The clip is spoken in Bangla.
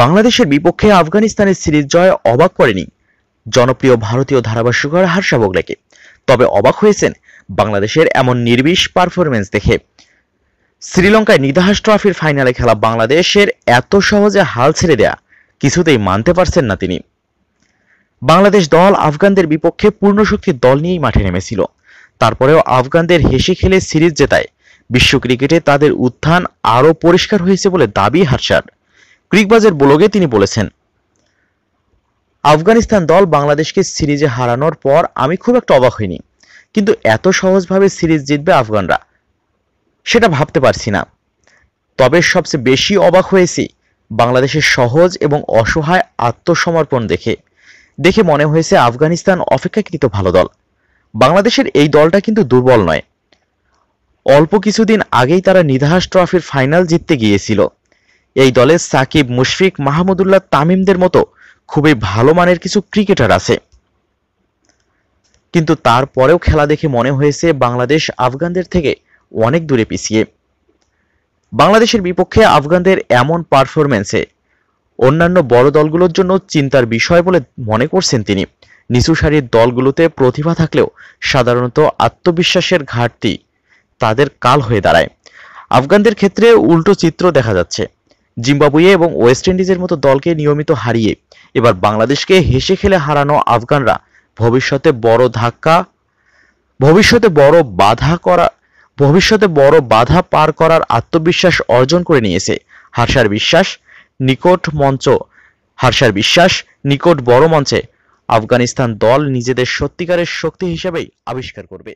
বাংলাদেশের বিপক্ষে আফগানিস্তানের সিরিজ জয় অবাক করেনি জনপ্রিয় ভারতীয় ধারাভাষ্যকার হার্ষা বগলাকে তবে অবাক হয়েছেন বাংলাদেশের এমন নির্বিষ পারফরমেন্স দেখে শ্রীলঙ্কায় নিদাহাস ট্রফির ফাইনালে খেলা বাংলাদেশের এত সহজে হাল ছেড়ে দেয়া কিছুতেই মানতে পারছেন না তিনি বাংলাদেশ দল আফগানদের বিপক্ষে পূর্ণ শক্তির দল নিয়েই মাঠে নেমেছিল তারপরেও আফগানদের হেসে খেলে সিরিজ জেতায় বিশ্ব ক্রিকেটে তাদের উত্থান আরও পরিষ্কার হয়েছে বলে দাবি হারসার ক্রিকবাজের ব্লগে তিনি বলেছেন আফগানিস্তান দল বাংলাদেশকে সিরিজে হারানোর পর আমি খুব একটা অবাক হইনি কিন্তু এত সহজভাবে সিরিজ জিতবে আফগানরা সেটা ভাবতে পারছি না তবে সবচেয়ে বেশি অবাক হয়েছি বাংলাদেশের সহজ এবং অসহায় আত্মসমর্পণ দেখে দেখে মনে হয়েছে আফগানিস্তান অপেক্ষাকৃত ভালো দল বাংলাদেশের এই দলটা কিন্তু দুর্বল নয় অল্প কিছুদিন আগেই তারা নিধাস ট্রফির ফাইনাল জিততে গিয়েছিল এই দলে সাকিব মুশফিক মাহমুদুল্লাহ তামিমদের মতো খুবই ভালো মানের কিছু ক্রিকেটার আছে কিন্তু তারপরেও খেলা দেখে মনে হয়েছে বাংলাদেশ আফগানদের থেকে অনেক দূরে পিছিয়ে বাংলাদেশের বিপক্ষে আফগানদের এমন পারফরম্যান্সে অন্যান্য বড় দলগুলোর জন্য চিন্তার বিষয় বলে মনে করছেন তিনি নিচু সারির দলগুলোতে প্রতিভা থাকলেও সাধারণত আত্মবিশ্বাসের ঘাটতি তাদের কাল হয়ে দাঁড়ায় আফগানদের ক্ষেত্রে উল্টো চিত্র দেখা যাচ্ছে জিম্বাবুয়ে এবং ওয়েস্ট ইন্ডিজের মতো দলকে নিয়মিত হারিয়ে এবার বাংলাদেশকে হেসে খেলে হারানো আফগানরা ভবিষ্যতে বড় ধাক্কা ভবিষ্যতে বড় বাধা করা ভবিষ্যতে বড় বাধা পার করার আত্মবিশ্বাস অর্জন করে নিয়েছে হার্ষার বিশ্বাস নিকট মঞ্চ হার্ষার বিশ্বাস নিকট বড় মঞ্চে আফগানিস্তান দল নিজেদের সত্যিকারের শক্তি হিসেবেই আবিষ্কার করবে